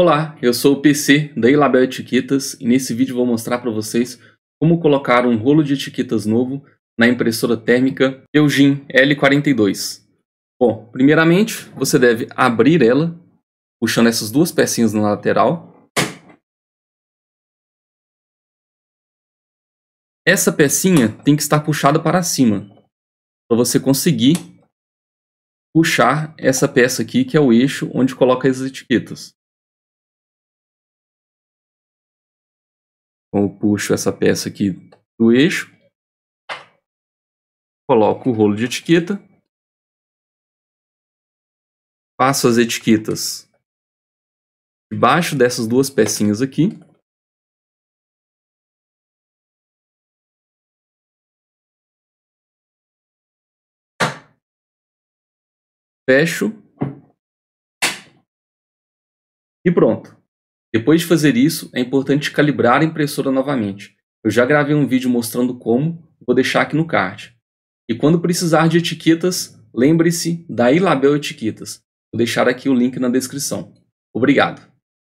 Olá, eu sou o PC da Ilabel Etiquetas e nesse vídeo vou mostrar para vocês como colocar um rolo de etiquetas novo na impressora térmica Eugene L42. Bom, primeiramente você deve abrir ela, puxando essas duas pecinhas na lateral. Essa pecinha tem que estar puxada para cima, para você conseguir puxar essa peça aqui, que é o eixo onde coloca as etiquetas. Então eu puxo essa peça aqui do eixo, coloco o rolo de etiqueta, passo as etiquetas debaixo dessas duas pecinhas aqui. Fecho. E pronto. Depois de fazer isso, é importante calibrar a impressora novamente. Eu já gravei um vídeo mostrando como, vou deixar aqui no card. E quando precisar de etiquetas, lembre-se da Ilabel Etiquetas. Vou deixar aqui o link na descrição. Obrigado!